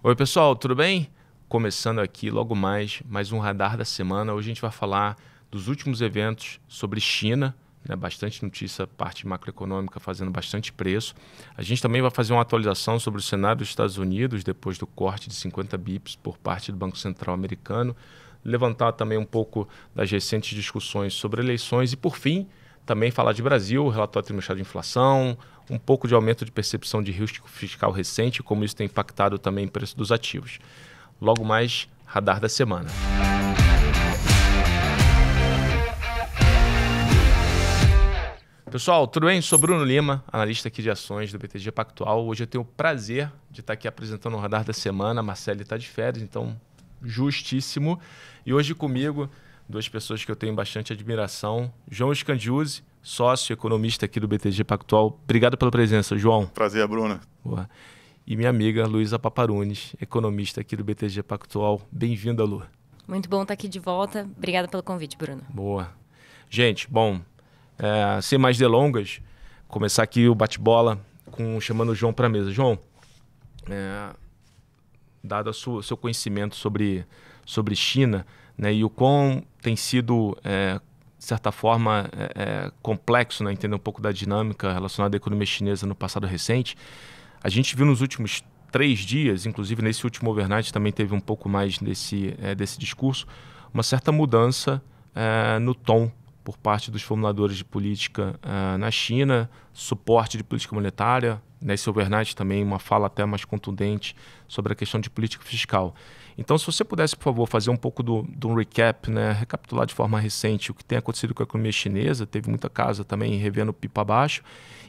Oi, pessoal, tudo bem? Começando aqui logo mais, mais um radar da semana. Hoje a gente vai falar dos últimos eventos sobre China, né? bastante notícia, parte macroeconômica fazendo bastante preço. A gente também vai fazer uma atualização sobre o cenário dos Estados Unidos depois do corte de 50 bips por parte do Banco Central americano, levantar também um pouco das recentes discussões sobre eleições e, por fim, também falar de Brasil, relatório trimestral de inflação, um pouco de aumento de percepção de risco fiscal recente, como isso tem impactado também o preço dos ativos. Logo mais, radar da semana. Pessoal, tudo bem? Sou Bruno Lima, analista aqui de ações do BTG Pactual. Hoje eu tenho o prazer de estar aqui apresentando o radar da semana. A Marcele está de férias, então justíssimo. E hoje comigo, duas pessoas que eu tenho bastante admiração: João Scandiuzzi, sócio economista aqui do BTG Pactual. Obrigado pela presença, João. Prazer, Bruna. Boa. E minha amiga Luísa Paparunes, economista aqui do BTG Pactual. Bem-vinda, Lu. Muito bom estar aqui de volta. Obrigada pelo convite, Bruno. Boa. Gente, bom, é, sem mais delongas, começar aqui o bate-bola com chamando o João para a mesa. João, é, dado o seu conhecimento sobre, sobre China né, e o quão tem sido é, de certa forma, é, é complexo, né? entender um pouco da dinâmica relacionada à economia chinesa no passado recente. A gente viu nos últimos três dias, inclusive nesse último overnight também teve um pouco mais desse, é, desse discurso, uma certa mudança é, no tom por parte dos formuladores de política é, na China, suporte de política monetária, nesse overnight também uma fala até mais contundente sobre a questão de política fiscal. Então, se você pudesse, por favor, fazer um pouco do, do recap, né? recapitular de forma recente o que tem acontecido com a economia chinesa, teve muita casa também revendo pipa abaixo,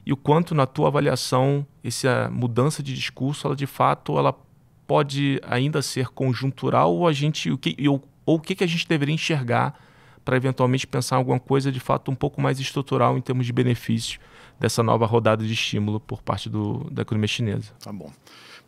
e o quanto, na tua avaliação, essa mudança de discurso, ela de fato ela pode ainda ser conjuntural ou a gente o que, ou, ou o que, que a gente deveria enxergar para eventualmente pensar em alguma coisa de fato um pouco mais estrutural em termos de benefício dessa nova rodada de estímulo por parte do, da economia chinesa. Tá bom.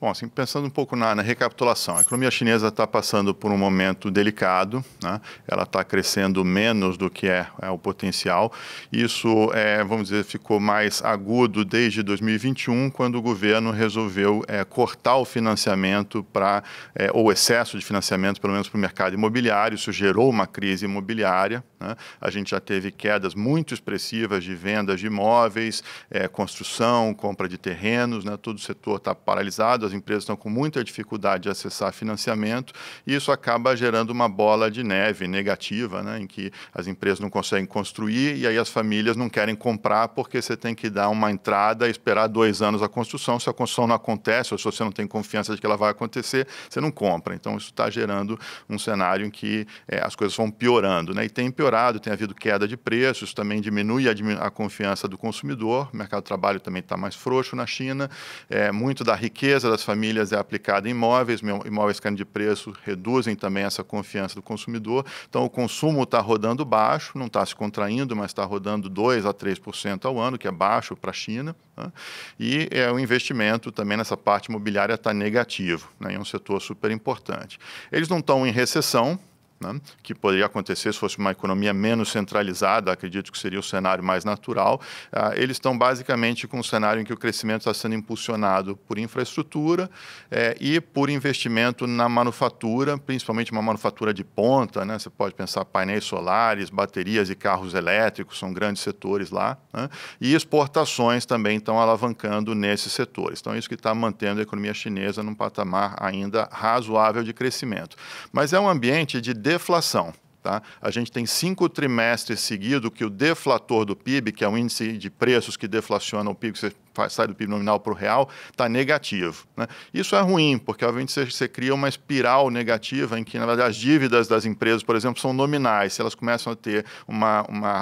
Bom, assim, pensando um pouco na, na recapitulação, a economia chinesa está passando por um momento delicado, né? ela está crescendo menos do que é, é o potencial. Isso, é, vamos dizer, ficou mais agudo desde 2021, quando o governo resolveu é, cortar o financiamento para, é, ou excesso de financiamento, pelo menos para o mercado imobiliário. Isso gerou uma crise imobiliária. Né? A gente já teve quedas muito expressivas de vendas de imóveis, é, construção, compra de terrenos, né? todo o setor está paralisado as empresas estão com muita dificuldade de acessar financiamento, e isso acaba gerando uma bola de neve negativa, né, em que as empresas não conseguem construir e aí as famílias não querem comprar porque você tem que dar uma entrada e esperar dois anos a construção. Se a construção não acontece, ou se você não tem confiança de que ela vai acontecer, você não compra. Então, isso está gerando um cenário em que é, as coisas vão piorando. Né? E tem piorado, tem havido queda de preços, também diminui a, a confiança do consumidor, o mercado de trabalho também está mais frouxo na China, é, muito da riqueza das das famílias é aplicada em imóveis, imóveis caindo de preço reduzem também essa confiança do consumidor. Então, o consumo está rodando baixo, não está se contraindo, mas está rodando 2% a 3% ao ano, que é baixo para a China. Né? E é, o investimento também nessa parte imobiliária está negativo, né? é um setor super importante. Eles não estão em recessão, né, que poderia acontecer se fosse uma economia menos centralizada, acredito que seria o cenário mais natural, ah, eles estão basicamente com um cenário em que o crescimento está sendo impulsionado por infraestrutura eh, e por investimento na manufatura, principalmente uma manufatura de ponta, né, você pode pensar painéis solares, baterias e carros elétricos, são grandes setores lá, né, e exportações também estão alavancando nesses setores. Então, é isso que está mantendo a economia chinesa num patamar ainda razoável de crescimento. Mas é um ambiente de deflação. Tá? A gente tem cinco trimestres seguidos que o deflator do PIB, que é o índice de preços que deflaciona o PIB, que você faz, sai do PIB nominal para o real, está negativo. Né? Isso é ruim, porque obviamente você, você, cria uma espiral negativa em que, na verdade, as dívidas das empresas, por exemplo, são nominais. Se elas começam a ter um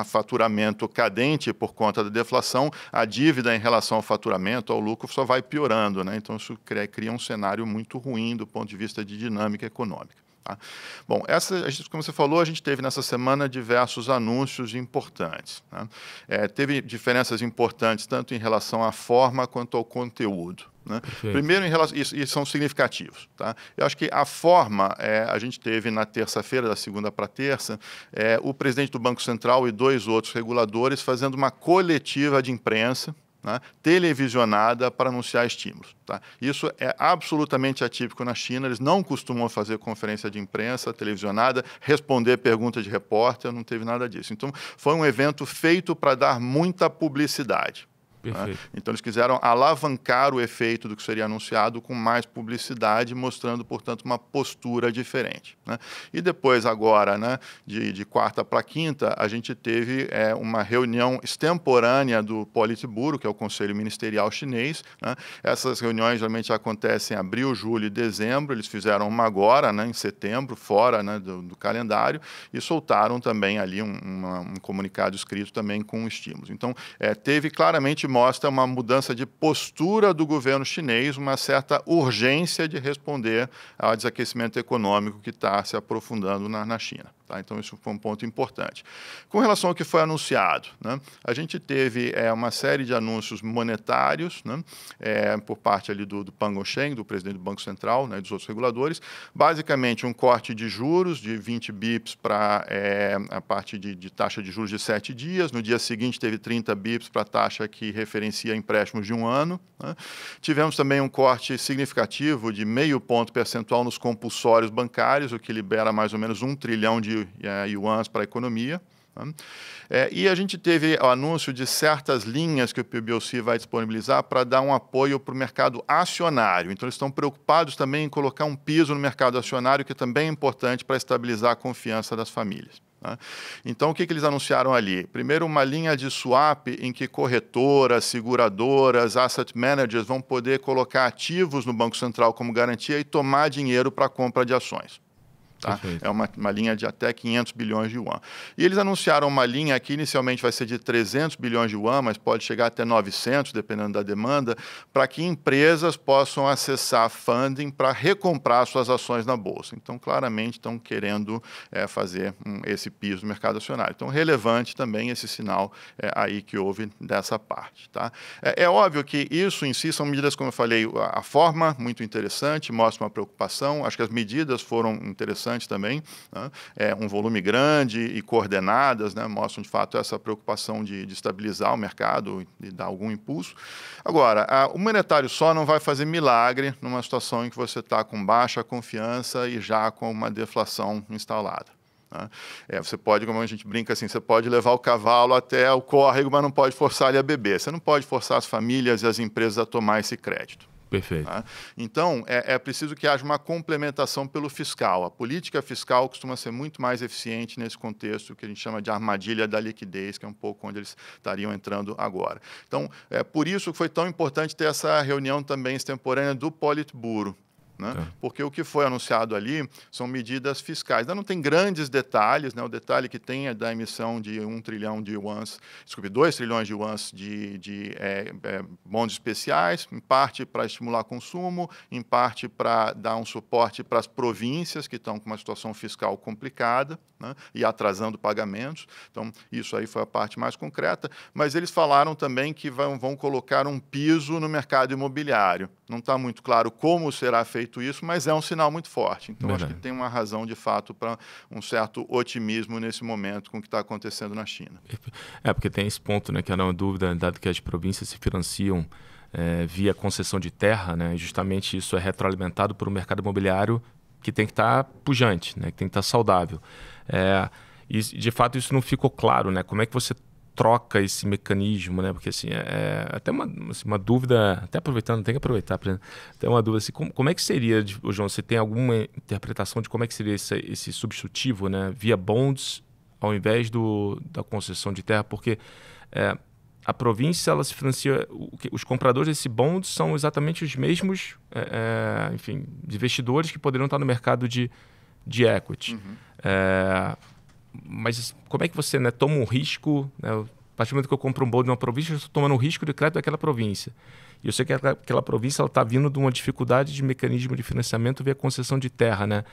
faturamento cadente por conta da deflação, a dívida em relação ao faturamento, ao lucro, só vai piorando. Né? Então, isso cria, cria um cenário muito ruim do ponto de vista de dinâmica econômica. Tá? Bom, essa, como você falou, a gente teve nessa semana diversos anúncios importantes. Né? É, teve diferenças importantes tanto em relação à forma quanto ao conteúdo. Né? Primeiro, em relação, e, são significativos. Tá? Eu acho que a forma, é, a gente teve na terça-feira, da segunda para terça, é, o presidente do Banco Central e dois outros reguladores fazendo uma coletiva de imprensa né, televisionada para anunciar estímulos. Tá? Isso é absolutamente atípico na China, eles não costumam fazer conferência de imprensa televisionada, responder pergunta de repórter, não teve nada disso. Então, foi um evento feito para dar muita publicidade. Né? Então, eles quiseram alavancar o efeito do que seria anunciado com mais publicidade, mostrando, portanto, uma postura diferente. Né? E depois, agora, né, de, de quarta para quinta, a gente teve é, uma reunião extemporânea do Politburo, que é o Conselho Ministerial Chinês. Né? Essas reuniões geralmente acontecem em abril, julho e dezembro. Eles fizeram uma agora, né, em setembro, fora né, do, do, calendário, e soltaram também ali um, uma, um comunicado escrito também com estímulos. Então, é, teve claramente mostra uma mudança de postura do governo chinês, uma certa urgência de responder ao desaquecimento econômico que está se aprofundando na, na China. Tá? Então, isso foi um ponto importante. Com relação ao que foi anunciado, né? a gente teve é, uma série de anúncios monetários né? é, por parte ali do, do Pan do presidente do Banco Central né? e dos outros reguladores. Basicamente, um corte de juros de 20 bips para é, a parte de, de, taxa de juros de 7 dias. No dia seguinte, teve 30 bips para a taxa que referencia empréstimos de um ano. Né. Tivemos também um corte significativo de meio ponto percentual nos compulsórios bancários, o que libera mais ou menos um trilhão de o yuan para a economia. Né? É, e a gente teve o anúncio de certas linhas que o PBOC vai disponibilizar para dar um apoio para o mercado acionário. Então, eles estão preocupados também em colocar um piso no mercado acionário, que também é importante para estabilizar a confiança das famílias. Né? Então, o que, que eles anunciaram ali? Primeiro, uma linha de swap em que corretoras, seguradoras, asset managers vão poder colocar ativos no Banco Central como garantia e tomar dinheiro para compra de ações. Tá? É uma, uma linha de até 500 bilhões de yuan. E eles anunciaram uma linha que inicialmente vai ser de 300 bilhões de yuan, mas pode chegar até 900, dependendo da demanda, para que empresas possam acessar funding para recomprar suas ações na Bolsa. Então, claramente, estão querendo é, fazer um, esse piso no mercado acionário. Então, relevante também esse sinal é, aí que houve dessa parte. Tá? É, é, óbvio que isso em si são medidas, como eu falei, a, a forma muito interessante, mostra uma preocupação. Acho que as medidas foram interessantes interessante também, né? é, um volume grande e coordenadas, né? mostram de fato essa preocupação de, de estabilizar o mercado e dar algum impulso. Agora, a, o monetário só não vai fazer milagre numa situação em que você está com baixa confiança e já com uma deflação instalada. Né? É, você pode, como a gente brinca assim, você pode levar o cavalo até o córrego, mas não pode forçar ele a beber. Você não pode forçar as famílias e as empresas a tomar esse crédito. Perfeito. Tá? Então, é, é preciso que haja uma complementação pelo fiscal. A política fiscal costuma ser muito mais eficiente nesse contexto que a gente chama de armadilha da liquidez, que é um pouco onde eles estariam entrando agora. Então, é por isso que foi tão importante ter essa reunião também extemporânea do Politburo. Né? Tá. Porque o que foi anunciado ali são medidas fiscais. Não tem grandes detalhes, né? o detalhe que tem é da emissão de 1 um trilhão de yuans, desculpe, 2 trilhões de yuans de, de é, é, bons especiais, em parte para estimular consumo, em parte para dar um suporte para as províncias que estão com uma situação fiscal complicada né? e atrasando pagamentos. Então, isso aí foi a parte mais concreta. Mas eles falaram também que vão, vão colocar um piso no mercado imobiliário. Não está muito claro como será feito isso, mas é um sinal muito forte. Então, Verdade. acho que tem uma razão, de fato, para um certo otimismo nesse momento com o que está acontecendo na China. É, porque tem esse ponto, né, que era uma dúvida, dado que as províncias se financiam é, via concessão de terra, né, justamente isso é retroalimentado por um mercado imobiliário que tem que estar tá pujante, né, que tem que estar tá saudável. É, e, de fato, isso não ficou claro, né? Como é que você troca esse mecanismo, né? Porque assim, é, é até uma, assim, uma dúvida, até aproveitando, tem que aproveitar, para uma dúvida assim, como, como é que seria, João, você tem alguma interpretação de como é que seria esse, esse substitutivo, né? Via bonds ao invés do, da concessão de terra, porque é, a província ela se financia, os compradores desse bond são exatamente os mesmos, é, é, enfim, investidores que poderiam estar no mercado de, de equity. Uhum. É, mas como é que você né, toma um risco? Né, a partir do momento que eu compro um bolo de uma província, eu estou tomando um risco de crédito daquela província. E eu sei que aquela, aquela província está vindo de uma dificuldade de mecanismo de financiamento via concessão de terra. Né?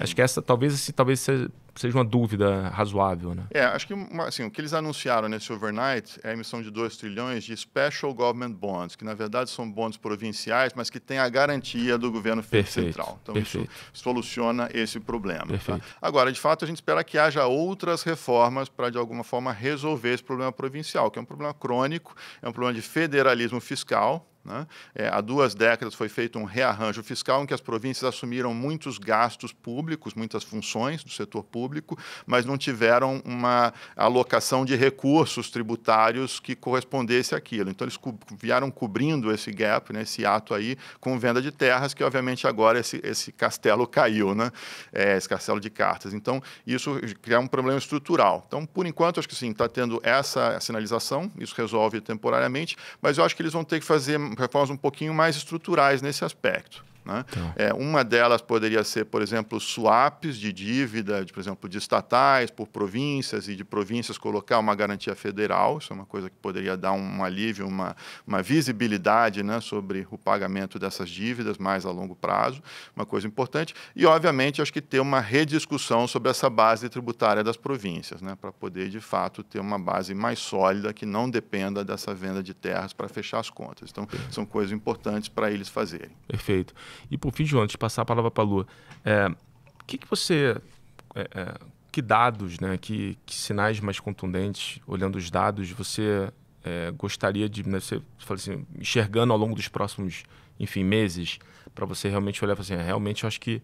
Acho que essa talvez, assim, talvez seja, seja uma dúvida razoável, né? É, acho que assim, o que eles anunciaram nesse overnight é a emissão de 2 trilhões de Special Government Bonds, que na verdade são bonds provinciais, mas que têm a garantia do governo Perfeito. central. Então Perfeito. isso soluciona esse problema. Tá? Agora, de fato, a gente espera que haja outras reformas para, de alguma forma, resolver esse problema provincial, que é um problema crônico, é um problema de federalismo fiscal, né? É, há duas décadas foi feito um rearranjo fiscal em que as províncias assumiram muitos gastos públicos, muitas funções do setor público, mas não tiveram uma alocação de recursos tributários que correspondesse àquilo. Então, eles co vieram cobrindo esse gap, né, esse ato aí, com venda de terras, que obviamente agora esse, esse castelo caiu, né? É, esse castelo de cartas. Então, isso cria um problema estrutural. Então, por enquanto, acho que sim, está tendo essa sinalização, isso resolve temporariamente, mas eu acho que eles vão ter que fazer reformas um pouquinho mais estruturais nesse aspecto. Né? Então. É, uma delas poderia ser, por exemplo, swaps de dívida, de, por exemplo, de estatais por províncias e de províncias colocar uma garantia federal. Isso é uma coisa que poderia dar um alívio, uma, uma visibilidade né, sobre o pagamento dessas dívidas mais a longo prazo, uma coisa importante. E, obviamente, acho que ter uma rediscussão sobre essa base tributária das províncias, né, para poder, de fato, ter uma base mais sólida que não dependa dessa venda de terras para fechar as contas. Então, são coisas importantes para eles fazerem. Perfeito. E por fim, João, antes de passar a palavra para a Lu, é, que, que você. É, é, que dados, né, que, que, sinais mais contundentes, olhando os dados, você é, gostaria de. Né, você fala assim, enxergando ao longo dos próximos enfim, meses, para você realmente olhar e assim, é, realmente eu acho que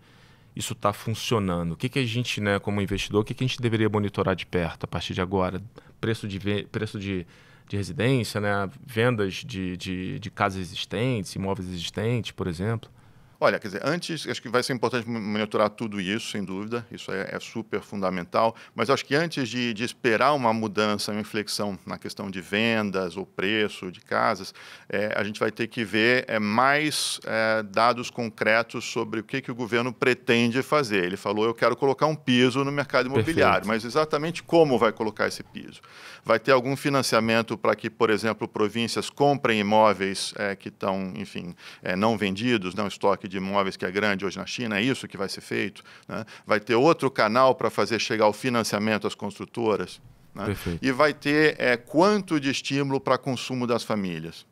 isso está funcionando. O que, que a gente, né, como investidor, o que, que a gente deveria monitorar de perto a partir de agora? Preço de, preço de, de residência, né? vendas de, de, de casas existentes, imóveis existentes, por exemplo. Olha, quer dizer, antes, acho que vai ser importante monitorar tudo isso, sem dúvida, isso é, é super fundamental, mas acho que antes de, de, esperar uma mudança, uma inflexão na questão de vendas ou preço de casas, é, a gente vai ter que ver é, mais é, dados concretos sobre o que, que o governo pretende fazer. Ele falou, eu quero colocar um piso no mercado imobiliário, Perfeito. mas exatamente como vai colocar esse piso? Vai ter algum financiamento para que, por exemplo, províncias comprem imóveis é, que estão, enfim, é, não vendidos, não estoque estoque de imóveis que é grande hoje na China, é isso que vai ser feito. Né? Vai ter outro canal para fazer chegar o financiamento às construtoras. Né? E vai ter é, quanto de estímulo para consumo das famílias.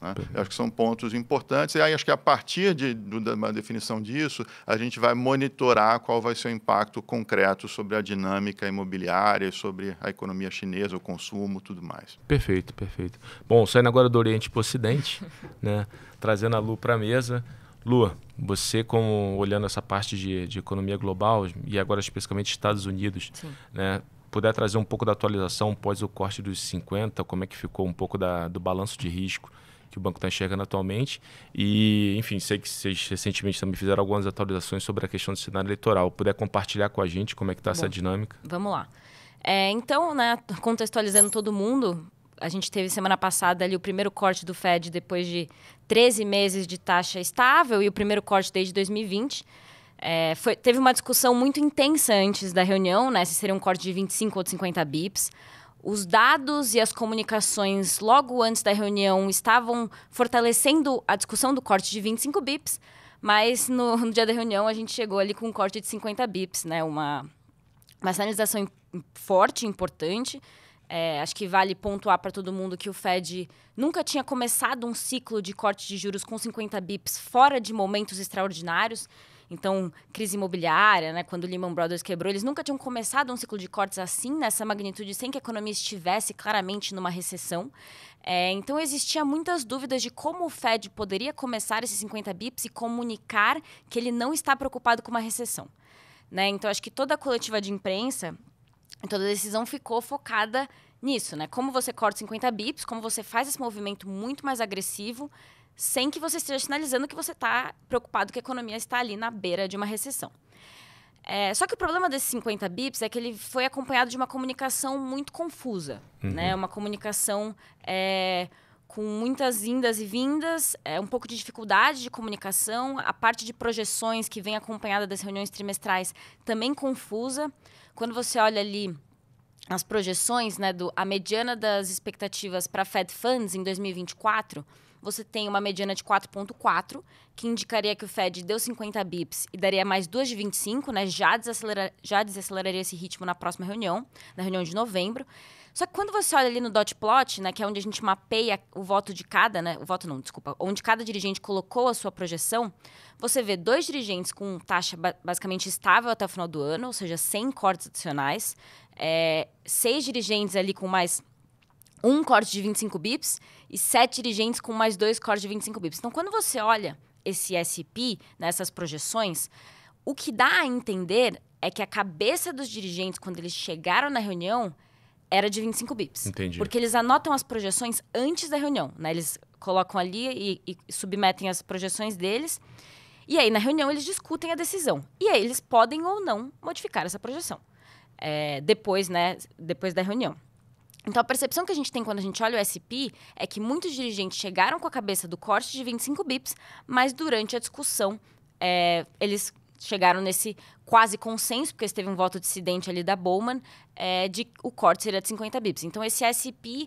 Né? Acho que são pontos importantes. E aí acho que a partir de, de uma definição disso, a gente vai monitorar qual vai ser o impacto concreto sobre a dinâmica imobiliária, sobre a economia chinesa, o consumo, tudo mais. Perfeito, perfeito. Bom, saindo agora do Oriente para o Ocidente, né? trazendo a Lu para a mesa. Lua, você como olhando essa parte de, de economia global e agora especificamente Estados Unidos, né? Puder trazer um pouco da atualização após o corte dos 50, como é que ficou um pouco da, do balanço de risco que o banco está enxergando atualmente. E, enfim, sei que vocês recentemente também fizeram algumas atualizações sobre a questão do cenário eleitoral. Puder compartilhar com a gente como é que está essa dinâmica? Vamos lá. É, então, né, contextualizando todo mundo, a gente teve semana passada ali o primeiro corte do Fed depois de 13 meses de taxa estável e o primeiro corte desde 2020. É, foi, teve uma discussão muito intensa antes da reunião, né, se seria um corte de 25 ou de 50 bips. Os dados e as comunicações logo antes da reunião estavam fortalecendo a discussão do corte de 25 bips, mas no, no dia da reunião a gente chegou ali com um corte de 50 bips, né, uma, uma sinalização forte, importante é, acho que vale pontuar para todo mundo que o Fed nunca tinha começado um ciclo de corte de juros com 50 bips fora de momentos extraordinários. Então, crise imobiliária, né, quando o Lehman Brothers quebrou, eles nunca tinham começado um ciclo de cortes assim, nessa magnitude, sem que a economia estivesse claramente numa recessão. É, então, existia muitas dúvidas de como o Fed poderia começar esses 50 bips e comunicar que ele não está preocupado com uma recessão. Né? Então, acho que toda a coletiva de imprensa então a decisão ficou focada nisso, né? Como você corta 50 bips, como você faz esse movimento muito mais agressivo, sem que você esteja sinalizando que você está preocupado que a economia está ali na beira de uma recessão. É, só que o problema desses 50 bips é que ele foi acompanhado de uma comunicação muito confusa, né? uhum. né? Uma comunicação é, com muitas indas e vindas, é, um pouco de dificuldade de comunicação, a parte de projeções que vem acompanhada das reuniões trimestrais também confusa. Quando você olha ali as projeções, né, do, a mediana das expectativas para Fed Funds em 2024, você tem uma mediana de 4,4, que indicaria que o Fed deu 50 bips e daria mais duas de 25, né, já, desacelera, já desaceleraria esse ritmo na próxima reunião, na reunião de novembro. Só que quando você olha ali no dot plot, né, que é onde a gente mapeia o voto de cada, né, o voto não, desculpa, onde cada dirigente colocou a sua projeção, você vê dois dirigentes com taxa ba basicamente estável até o final do ano, ou seja, sem cortes adicionais, é, seis dirigentes ali com mais um corte de 25 bips e sete dirigentes com mais dois cortes de 25 bips. Então, quando você olha esse SP, nessas né, projeções, o que dá a entender é que a cabeça dos dirigentes, quando eles chegaram na reunião, era de 25 bips. Entendi. Porque eles anotam as projeções antes da reunião, né? Eles colocam ali e, e submetem as projeções deles. E aí, na reunião, eles discutem a decisão. E aí, eles podem ou não modificar essa projeção. É, depois, né? Depois da reunião. Então, a percepção que a gente tem quando a gente olha o SP é que muitos dirigentes chegaram com a cabeça do corte de 25 bips, mas durante a discussão é, eles chegaram nesse quase consenso, porque teve um voto dissidente ali da Bowman, é, de o corte seria de 50 bips. Então, esse SP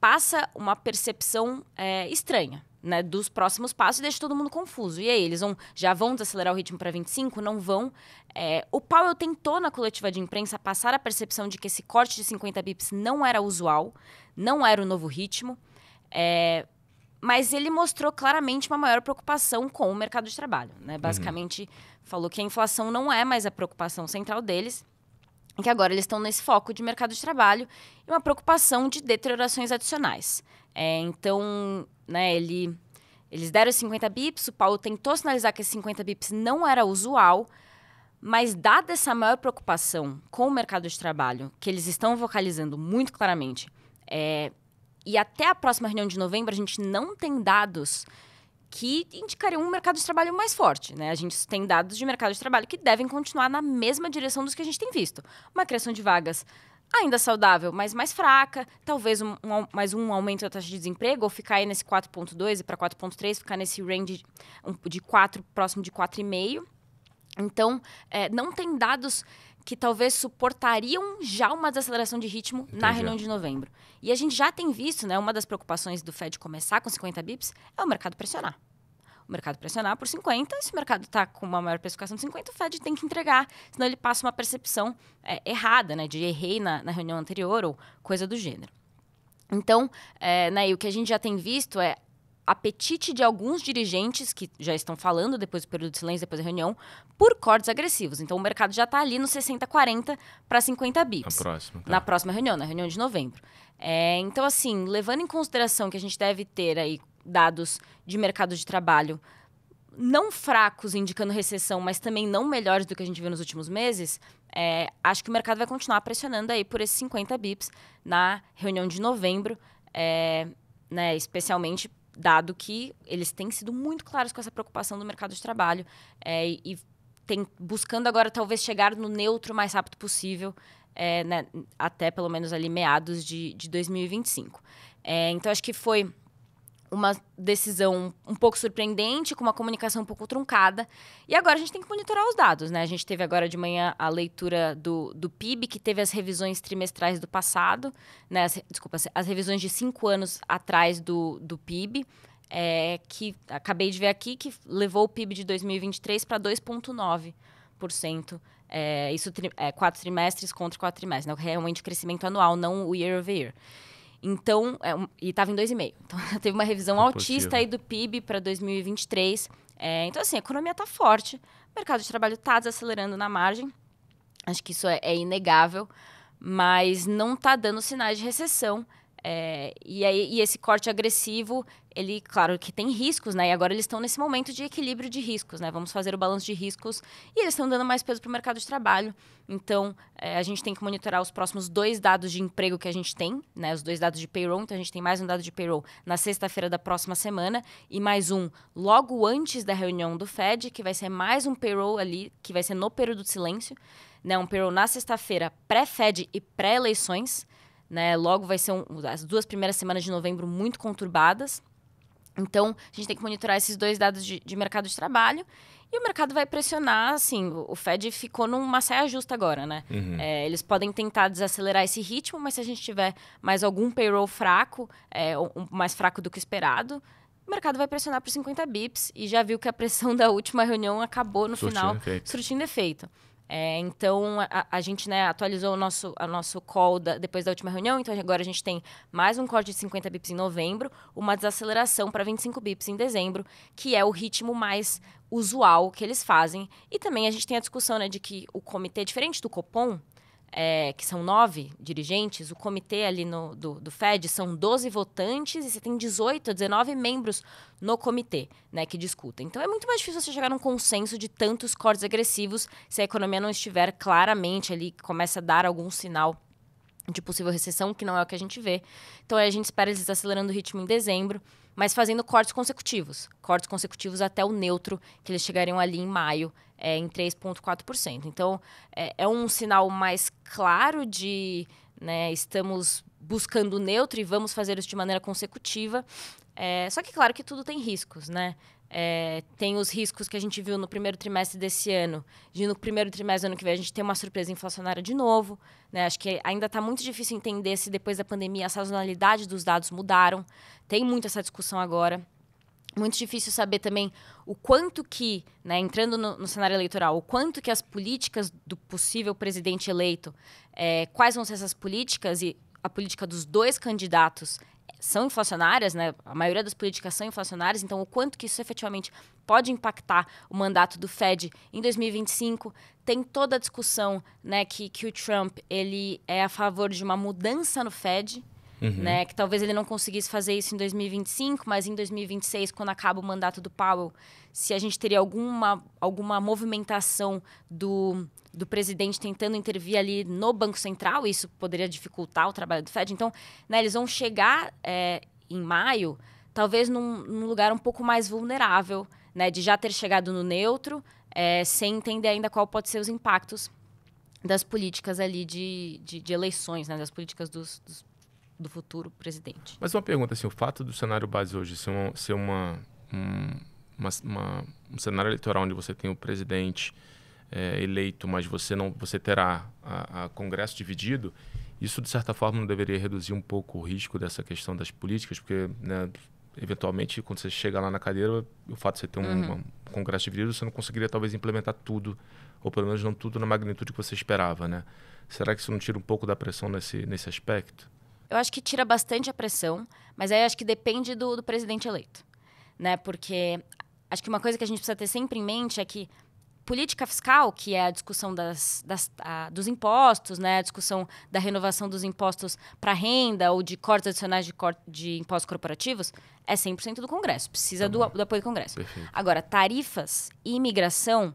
passa uma percepção é, estranha. Né, dos próximos passos e deixa todo mundo confuso. E aí, eles vão, já vão desacelerar o ritmo para 25? Não vão. É, o Powell tentou, na coletiva de imprensa, passar a percepção de que esse corte de 50 bips não era usual, não era o novo ritmo. É, mas ele mostrou claramente uma maior preocupação com o mercado de trabalho. Né? Uhum. Basicamente, uhum. falou que a inflação não é mais a preocupação central deles, que agora eles estão nesse foco de mercado de trabalho e uma preocupação de deteriorações adicionais. É, então, né, ele, eles deram 50 bips, o Paulo tentou sinalizar que esses 50 bips não era usual, mas dada essa maior preocupação com o mercado de trabalho, que eles estão vocalizando muito claramente, é, e até a próxima reunião de novembro, a gente não tem dados que indicariam um mercado de trabalho mais forte. Né? A gente tem dados de mercado de trabalho que devem continuar na mesma direção dos que a gente tem visto. Uma criação de vagas ainda saudável, mas mais fraca, talvez um, um, mais um aumento da taxa de desemprego, ou ficar aí nesse 4,2 e para 4,3, ficar nesse range de 4, próximo de 4,5. Então, é, não tem dados que talvez suportariam já uma desaceleração de ritmo Entendi. na reunião de novembro. E a gente já tem visto, né, uma das preocupações do Fed começar com 50 bips é o mercado pressionar. O mercado pressionar por 50, se o mercado está com uma maior precificação de 50, o Fed tem que entregar, senão ele passa uma percepção é, errada, né, de errei na, na reunião anterior ou coisa do gênero. Então, é, né, o que a gente já tem visto é apetite de alguns dirigentes que já estão falando depois do período de silêncio, depois da reunião, por cortes agressivos. Então o mercado já está ali no 60-40 para 50 bips. Na próxima, tá. na próxima reunião, na reunião de novembro. É, então, assim, levando em consideração que a gente deve ter aí dados de mercado de trabalho não fracos indicando recessão, mas também não melhores do que a gente viu nos últimos meses, é, acho que o mercado vai continuar pressionando aí por esses 50 bips na reunião de novembro, é, né, especialmente dado que eles têm sido muito claros com essa preocupação do mercado de trabalho é, e tem, buscando agora talvez chegar no neutro o mais rápido possível, é, né, até pelo menos ali meados de, de 2025. É, eh, então, acho que foi uma decisão um pouco surpreendente, com uma comunicação um pouco truncada. E agora a gente tem que monitorar os dados, né? A gente teve agora de manhã a leitura do, do PIB, que teve as revisões trimestrais do passado, né? As, desculpa, as revisões de cinco anos atrás do, do PIB, é, que acabei de ver aqui, que levou o PIB de 2023 para 2,9%. É, isso é, quatro trimestres contra quatro trimestres, né? Realmente o crescimento anual, não o year over year. Então, é, um, e estava em 2,5. Então, teve uma revisão é altista aí do PIB para 2023. É, então, assim, a economia está forte, o mercado de trabalho está desacelerando na margem. Acho que isso é, é inegável, mas não está dando sinais de recessão. É, e, aí, e esse corte agressivo, ele, claro que tem riscos, né? E agora eles estão nesse momento de equilíbrio de riscos, né? Vamos fazer o balanço de riscos e eles estão dando mais peso para o mercado de trabalho. Então, é, a gente tem que monitorar os próximos dois dados de emprego que a gente tem, né? Os dois dados de payroll. Então, a gente tem mais um dado de payroll na sexta-feira da próxima semana e mais um logo antes da reunião do Fed, que vai ser mais um payroll ali, que vai ser no período de silêncio, né? Um payroll na sexta-feira, pré-Fed e pré-eleições. Né? Logo vai ser um, as duas primeiras semanas de novembro muito conturbadas. Então, a gente tem que monitorar esses dois dados de, de mercado de trabalho. E o mercado vai pressionar, assim, o Fed ficou numa saia justa agora, né? Uhum. É, eles podem tentar desacelerar esse ritmo, mas se a gente tiver mais algum payroll fraco, é, um, mais fraco do que esperado, o mercado vai pressionar por 50 bips e já viu que a pressão da última reunião acabou no surtindo final efeito. surtindo efeito. É, então, a, a gente né, atualizou o nosso, o nosso call da, depois da última reunião, então agora a gente tem mais um corte de 50 bips em novembro, uma desaceleração para 25 bips em dezembro, que é o ritmo mais usual que eles fazem. E também a gente tem a discussão né, de que o comitê, diferente do Copom, é, que são nove dirigentes, o comitê ali no, do, do, FED são 12 votantes e você tem 18, 19 membros no comitê né, que discutem. Então é muito mais difícil você chegar num consenso de tantos cortes agressivos se a economia não estiver claramente ali, começa a dar algum sinal de possível recessão, que não é o que a gente vê. Então a gente espera eles acelerando o ritmo em dezembro mas fazendo cortes consecutivos. Cortes consecutivos até o neutro, que eles chegariam ali em maio, é, em 3,4%. Então, é, é, um sinal mais claro de né, estamos buscando o neutro e vamos fazer isso de maneira consecutiva. É, só que, claro, que tudo tem riscos, né? É, tem os riscos que a gente viu no primeiro trimestre desse ano, de no primeiro trimestre do ano que vem a gente ter uma surpresa inflacionária de novo. Né? Acho que ainda está muito difícil entender se depois da pandemia a sazonalidade dos dados mudaram. Tem muito essa discussão agora. Muito difícil saber também o quanto que, né, entrando no, no, cenário eleitoral, o quanto que as políticas do possível presidente eleito, é, quais vão ser essas políticas e a política dos dois candidatos são inflacionárias, né? A maioria das políticas são inflacionárias, então o quanto que isso efetivamente pode impactar o mandato do Fed em 2025. Tem toda a discussão, né, que, que o Trump ele é a favor de uma mudança no Fed, Uhum. Né? Que talvez ele não conseguisse fazer isso em 2025, mas em 2026, quando acaba o mandato do Powell, se a gente teria alguma, alguma movimentação do, do presidente tentando intervir ali no Banco Central, isso poderia dificultar o trabalho do Fed. Então, né, eles vão chegar é, em maio, talvez num, num, lugar um pouco mais vulnerável, né, de já ter chegado no neutro, é, sem entender ainda qual pode ser os impactos das políticas ali de, de, de eleições, né, das políticas dos, dos do futuro presidente. Mas uma pergunta, assim, o fato do cenário base hoje ser, uma, ser uma, um, uma, uma, um cenário eleitoral onde você tem o presidente é, eleito, mas você não você terá a, a, Congresso dividido, isso de certa forma não deveria reduzir um pouco o risco dessa questão das políticas, porque né, eventualmente quando você chega lá na cadeira, o fato de você ter um, uhum. um Congresso dividido, você não conseguiria talvez implementar tudo, ou pelo menos não tudo na magnitude que você esperava, né? Será que isso não tira um pouco da pressão nesse, nesse aspecto? Eu acho que tira bastante a pressão, mas aí acho que depende do, do presidente eleito, né? Porque acho que uma coisa que a gente precisa ter sempre em mente é que política fiscal, que é a discussão das, das, a, dos impostos, né, a discussão da renovação dos impostos para renda ou de cortes adicionais de, de impostos corporativos, é 100% do Congresso, precisa tá do, do, apoio do Congresso. Perfeito. Agora, tarifas e imigração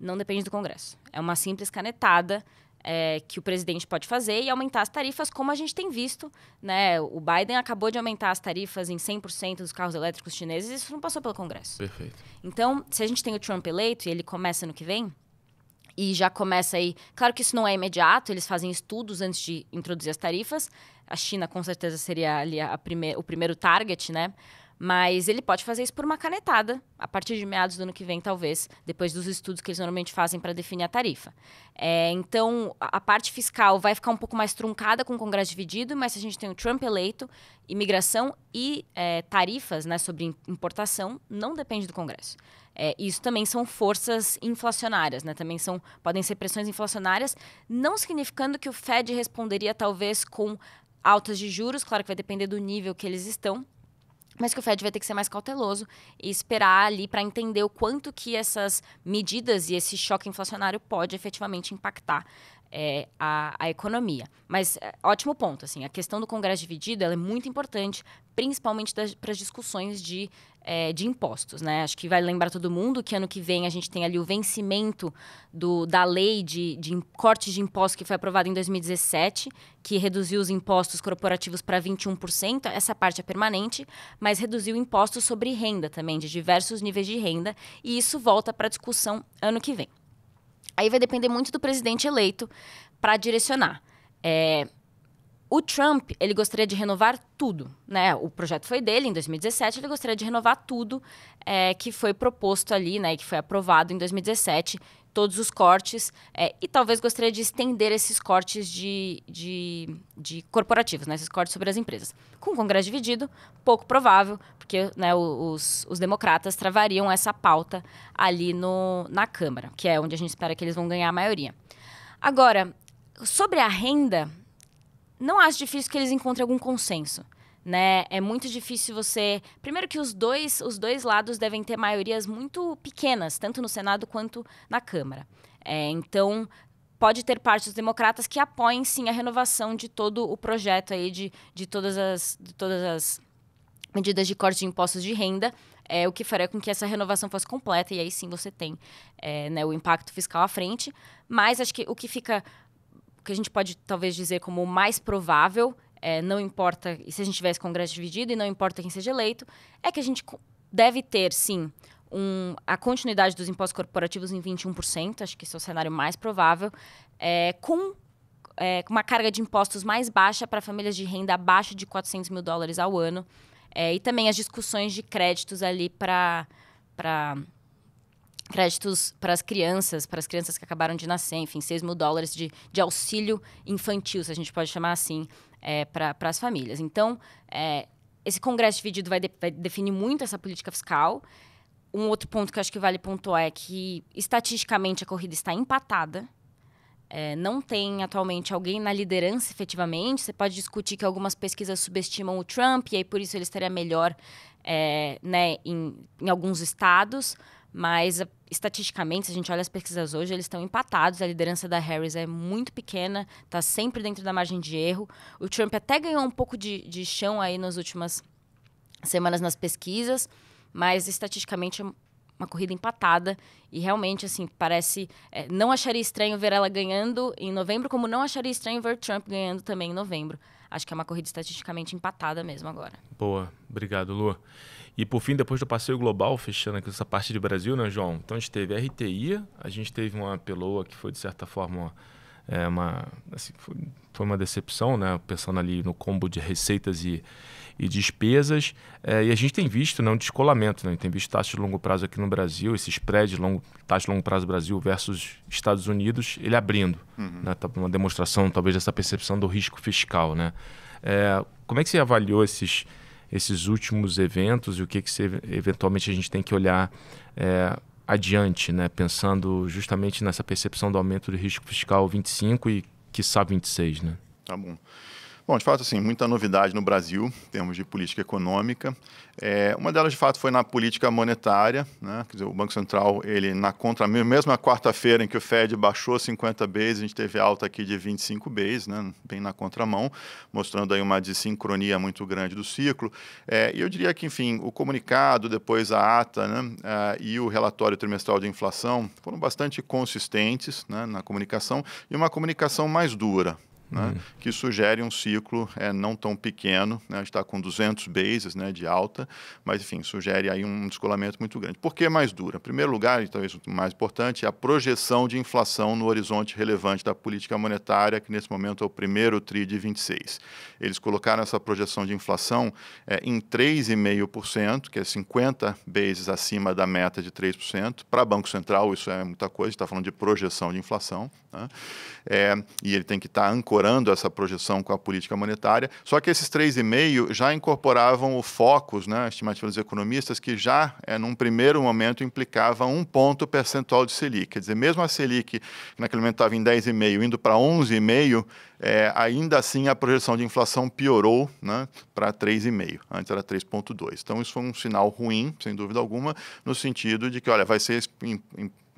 não depende do Congresso. É uma simples canetada é, que o presidente pode fazer e aumentar as tarifas, como a gente tem visto. Né? O Biden acabou de aumentar as tarifas em 100% dos carros elétricos chineses e isso não passou pelo Congresso. Perfeito. Então, se a gente tem o Trump eleito e ele começa no que vem, e já começa aí. Claro que isso não é imediato, eles fazem estudos antes de introduzir as tarifas. A China, com certeza, seria ali a prime... o primeiro target, né? Mas ele pode fazer isso por uma canetada, a partir de meados do ano que vem, talvez, depois dos estudos que eles normalmente fazem para definir a tarifa. É, então, a parte fiscal vai ficar um pouco mais truncada com o Congresso dividido, mas se a gente tem o Trump eleito, imigração e é, tarifas né, sobre importação não depende do Congresso. É, isso também são forças inflacionárias, né? Também são, podem ser pressões inflacionárias, não significando que o Fed responderia talvez com altas de juros, claro que vai depender do nível que eles estão, mas que o Fed vai ter que ser mais cauteloso e esperar ali para entender o quanto que essas medidas e esse choque inflacionário pode efetivamente impactar é, a, a, economia. Mas é, ótimo ponto, assim, a questão do Congresso dividido é muito importante, principalmente para as discussões de, é, de impostos, né? Acho que vai lembrar todo mundo que ano que vem a gente tem ali o vencimento do, da lei de, de corte de impostos que foi aprovada em 2017, que reduziu os impostos corporativos para 21%, essa parte é permanente, mas reduziu impostos sobre renda também, de diversos níveis de renda, e isso volta para a discussão ano que vem. Aí vai depender muito do presidente eleito para direcionar. É, o Trump, ele gostaria de renovar tudo, né? O projeto foi dele em 2017, ele gostaria de renovar tudo é, que foi proposto ali, né? Que foi aprovado em 2017, todos os cortes, é, e talvez gostaria de estender esses cortes de, de, de, corporativos, né? Esses cortes sobre as empresas. Com o Congresso dividido, pouco provável, porque né, os, os democratas travariam essa pauta ali no, na Câmara, que é onde a gente espera que eles vão ganhar a maioria. Agora, sobre a renda não acho difícil que eles encontrem algum consenso. Né? É muito difícil você. Primeiro que os dois, os dois lados devem ter maiorias muito pequenas, tanto no Senado quanto na Câmara. É, então, pode ter partes dos democratas que apoiem sim a renovação de todo o projeto aí de, de, todas, as, de todas as medidas de corte de impostos de renda, é, o que faria com que essa renovação fosse completa e aí sim você tem é, né, o impacto fiscal à frente. Mas acho que o que fica o que a gente pode talvez dizer como o mais provável, é, não importa, e se a gente tivesse Congresso dividido e não importa quem seja eleito, é que a gente deve ter, sim, um, a continuidade dos impostos corporativos em 21%, acho que esse é o cenário mais provável, é, com é, uma carga de impostos mais baixa para famílias de renda abaixo de 400 mil dólares ao ano, é, e também as discussões de créditos ali para créditos para as crianças, para as crianças que acabaram de nascer, enfim, 6 mil dólares de, de auxílio infantil, se a gente pode chamar assim, é, para as famílias. Então, é, esse congresso dividido vai, de, vai definir muito essa política fiscal. Um outro ponto que eu acho que vale pontuar é que, estatisticamente, a corrida está empatada. É, não tem atualmente alguém na liderança efetivamente. Você pode discutir que algumas pesquisas subestimam o Trump e aí por isso ele estaria melhor é, né, em, em alguns estados, mas, ah, estatisticamente, se a gente olha as pesquisas hoje, eles estão empatados. A liderança da Harris é muito pequena, está sempre dentro da margem de erro. O Trump até ganhou um pouco de, de chão aí nas últimas semanas nas pesquisas, mas estatisticamente é uma corrida empatada. E realmente, assim, parece. É, não acharia estranho ver ela ganhando em novembro, como não acharia estranho ver Trump ganhando também em novembro. Acho que é uma corrida estatisticamente empatada mesmo agora. Boa, obrigado, Lu. E por fim, depois do passeio global, fechando aqui essa parte de Brasil, né, João? Então a gente teve RTI, a gente teve uma peloa que foi de certa forma é, uma, assim, foi, foi, uma decepção, né? Pensando ali no combo de receitas e, e despesas. É, e a gente tem visto né, um descolamento, né? A gente tem visto taxas de longo prazo aqui no Brasil, esse spread, longo, taxa de longo prazo Brasil versus Estados Unidos, ele abrindo. Uhum. Né? Tá uma demonstração, talvez, dessa percepção do risco fiscal, né? É, como é que você avaliou esses esses últimos eventos e o que, que se, eventualmente a gente tem que olhar é, adiante, né? pensando justamente nessa percepção do aumento do risco fiscal 25 e, quiçá, 26. Né? Tá bom. Bom, de fato, assim, muita novidade no Brasil em termos de política econômica. É, uma delas, de fato, foi na política monetária. Né? Quer dizer, o Banco Central, ele na contra, mesmo na quarta-feira em que o Fed baixou 50 bases, a gente teve alta aqui de 25 bases, né? bem na contramão, mostrando aí uma desincronia muito grande do ciclo. É, e eu diria que, enfim, o comunicado, depois a ata né? ah, e o relatório trimestral de inflação foram bastante consistentes né? na comunicação e uma comunicação mais dura né, uhum. que sugere um ciclo é, não tão pequeno, né, está com 200 bases né, de alta, mas enfim, sugere aí um descolamento muito grande. Por que mais dura? Em primeiro lugar, e talvez o mais importante, é a projeção de inflação no horizonte relevante da política monetária, que nesse momento é o primeiro TRI de 26. Eles colocaram essa projeção de inflação é, em 3,5%, que é 50 bases acima da meta de 3%. Para Banco Central, isso é muita coisa, está falando de projeção de inflação, né? é, e ele tem que estar tá ancorado incorporando essa projeção com a política monetária. Só que esses 3,5 já incorporavam o focus, né, estimativa dos economistas, que já, é, num primeiro momento, implicava um ponto percentual de Selic. Quer dizer, mesmo a Selic, que naquele momento estava em 10,5, indo para 11,5, é, eh, ainda assim a projeção de inflação piorou né, para 3,5. Antes era 3,2. Então, isso foi um sinal ruim, sem dúvida alguma, no sentido de que, olha, vai ser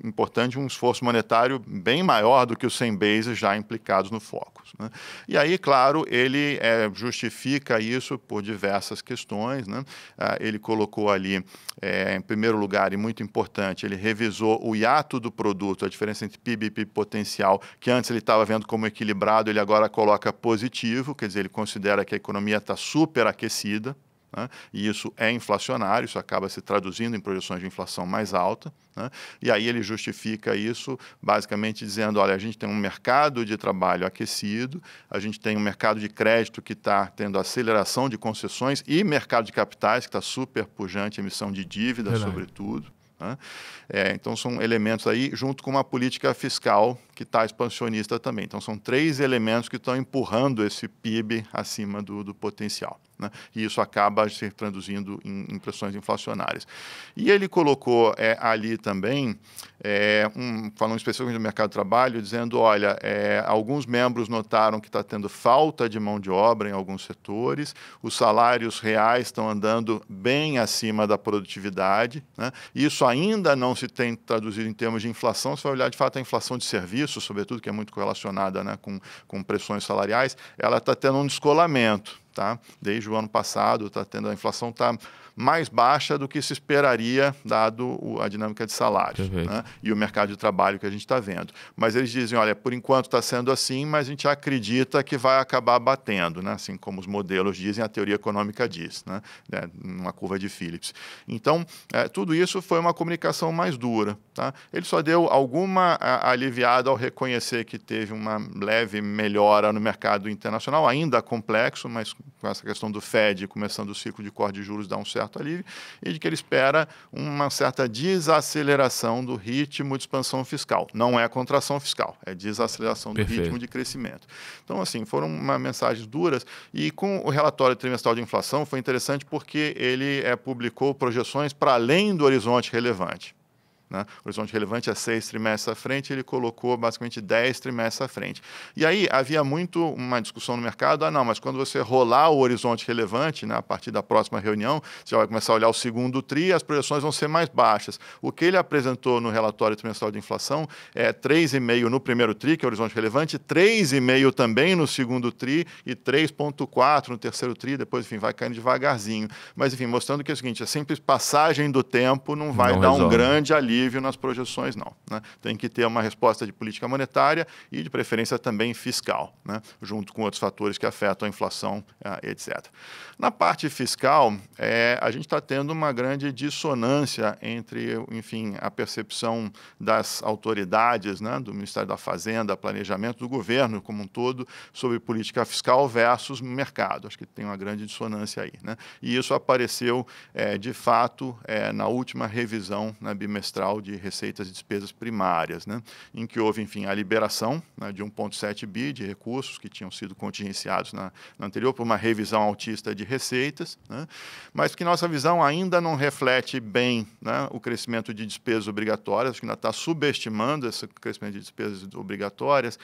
importante um esforço monetário bem maior do que os 100 bases já implicados no Focus. Né? E aí, claro, ele é, justifica isso por diversas questões. Né? Ah, ele colocou ali, é, em primeiro lugar, e muito importante, ele revisou o hiato do produto, a diferença entre PIB e PIB potencial, que antes ele estava vendo como equilibrado, ele agora coloca positivo, quer dizer, ele considera que a economia está superaquecida, né? e isso é inflacionário, isso acaba se traduzindo em projeções de inflação mais alta. Né? E aí ele justifica isso basicamente dizendo: olha, a gente tem um mercado de trabalho aquecido, a gente tem um mercado de crédito que está tendo aceleração de concessões e mercado de capitais que está super pujante, emissão de dívida, Verdade. sobretudo. Né? É, então, são elementos aí, junto com uma política fiscal que está expansionista também. Então, são três elementos que estão empurrando esse PIB acima do, do potencial. Né? E isso acaba se traduzindo em, pressões inflacionárias. E ele colocou é, ali também, é, um, falando especificamente do mercado de trabalho, dizendo: olha, é, alguns membros notaram que está tendo falta de mão de obra em alguns setores, os salários reais estão andando bem acima da produtividade. Né? Isso ainda não se tem traduzido em termos de inflação, se vai olhar de fato a inflação de serviços, sobretudo, que é muito correlacionada né, com, com pressões salariais, ela está tendo um descolamento tá? Desde o ano passado, tá tendo a inflação tá mais baixa do que se esperaria, dado a dinâmica de salários né? e o mercado de trabalho que a gente está vendo. Mas eles dizem: olha, por enquanto está sendo assim, mas a gente acredita que vai acabar batendo, né? assim como os modelos dizem, a teoria econômica diz, né? É, uma curva de Phillips. Então, é, tudo isso foi uma comunicação mais dura. Tá? Ele só deu alguma aliviada ao reconhecer que teve uma leve melhora no mercado internacional, ainda complexo, mas com essa questão do Fed começando o ciclo de corte de juros dá um certo certo alívio e de que ele espera uma certa desaceleração do ritmo de expansão fiscal. Não é contração fiscal, é desaceleração do Perfeito. ritmo de crescimento. Então, assim, foram uma mensagens duras. E com o relatório trimestral de inflação foi interessante porque ele é, publicou projeções para além do horizonte relevante. Né? O horizonte relevante é seis trimestres à frente, ele colocou basicamente dez trimestres à frente. E aí havia muito uma discussão no mercado: ah, não, mas quando você rolar o horizonte relevante, né, a partir da próxima reunião, você vai começar a olhar o segundo TRI, as projeções vão ser mais baixas. O que ele apresentou no relatório trimestral de inflação é 3,5 no primeiro TRI, que é o horizonte relevante, 3,5 também no segundo TRI e 3,4 no terceiro TRI, depois, enfim, vai caindo devagarzinho. Mas, enfim, mostrando que é o seguinte: a simples passagem do tempo não vai não dar resolve. um grande alívio alívio nas projeções, não. Né? Tem que ter uma resposta de política monetária e, de preferência, também fiscal, né? junto com outros fatores que afetam a inflação, eh, etc. Na parte fiscal, é, a gente está tendo uma grande dissonância entre, enfim, a percepção das autoridades, né, do Ministério da Fazenda, Planejamento, do governo como um todo, sobre política fiscal versus mercado. Acho que tem uma grande dissonância aí. Né? E isso apareceu, é, de fato, é, na última revisão na né, bimestral Federal de Receitas e Despesas Primárias, né, em que houve, enfim, a liberação né, de 1,7 bi de recursos que tinham sido contingenciados na, na anterior por uma revisão autista de receitas, né, mas que nossa visão ainda não reflete bem né, o crescimento de despesas obrigatórias, acho que ainda está subestimando esse crescimento de despesas obrigatórias.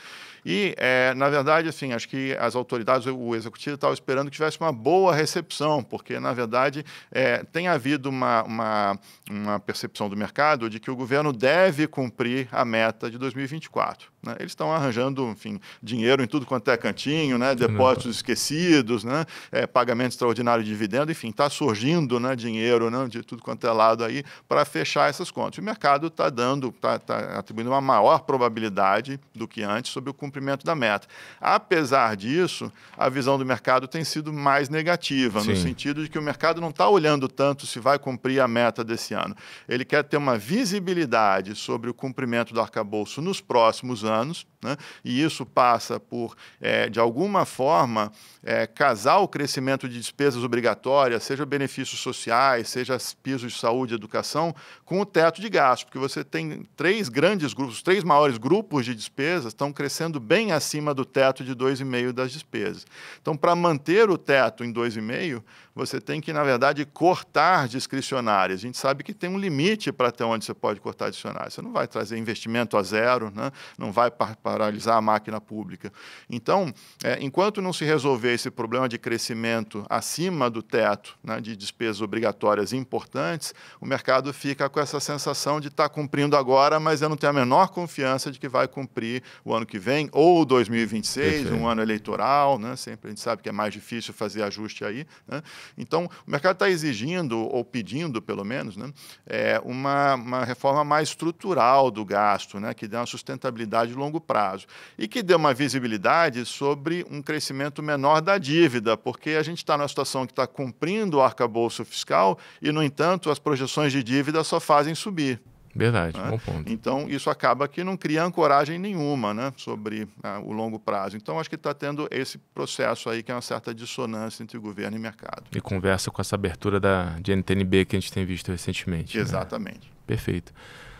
E, é, na verdade, assim, acho que as autoridades, o executivo estava esperando que tivesse uma boa recepção, porque, na verdade, é, tem havido uma, uma, uma percepção do mercado de que o governo deve cumprir a meta de 2024. Né? Eles estão arranjando, enfim, dinheiro em tudo quanto é cantinho, né? depósitos esquecidos, né? é, pagamento extraordinário de dividendo, enfim, está surgindo né, dinheiro né, de tudo quanto é lado aí para fechar essas contas. O mercado está dando, está tá atribuindo uma maior probabilidade do que antes sobre o cumprimento da meta. Apesar disso, a visão do mercado tem sido mais negativa, Sim. no sentido de que o mercado não está olhando tanto se vai cumprir a meta desse ano. Ele quer ter uma visão visibilidade sobre o cumprimento do arcabouço nos próximos anos, né? e isso passa por, é, de alguma forma, é, casar o crescimento de despesas obrigatórias, seja benefícios sociais, seja pisos de saúde e educação, com o teto de gasto, porque você tem três grandes grupos, três maiores grupos de despesas estão crescendo bem acima do teto de 2,5% das despesas. Então, para manter o teto em 2,5%, você tem que, na verdade, cortar discricionárias. A gente sabe que tem um limite para até onde você pode cortar discricionárias. Você não vai trazer investimento a zero, né? não vai par paralisar a máquina pública. Então, é, enquanto não se resolver esse problema de crescimento acima do teto né, de despesas obrigatórias importantes, o mercado fica com essa sensação de estar tá cumprindo agora, mas eu não tenho a menor confiança de que vai cumprir o ano que vem ou 2026, Perfeito. um ano eleitoral, né? sempre a gente sabe que é mais difícil fazer ajuste aí. Né? Então, o mercado está exigindo, ou pedindo, pelo menos, né, é, uma, uma reforma mais estrutural do gasto, né, que dê uma sustentabilidade de longo prazo e que dê uma visibilidade sobre um crescimento menor da dívida, porque a gente está numa situação que está cumprindo o arcabouço fiscal e, no entanto, as projeções de dívida só fazem subir. Verdade, né? bom ponto. Então, isso acaba que não cria ancoragem nenhuma né, sobre né, o longo prazo. Então, acho que está tendo esse processo aí que é uma certa dissonância entre governo e mercado. E conversa com essa abertura da, de NTNB que a gente tem visto recentemente. Né? Exatamente. Né? Perfeito.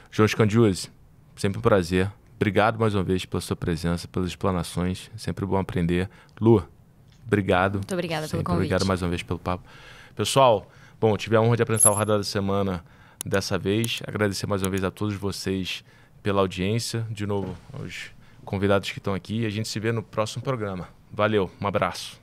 João Scandiuzzi, sempre um prazer. Obrigado mais uma vez pela sua presença, pelas explanações. Sempre bom aprender. Lu, obrigado. Muito obrigada sempre pelo convite. Obrigado mais uma vez pelo papo. Pessoal, bom, tive a honra de apresentar o Radar da Semana dessa vez. Agradecer mais uma vez a todos vocês pela audiência, de novo aos convidados que estão aqui. A gente se vê no próximo programa. Valeu, um abraço.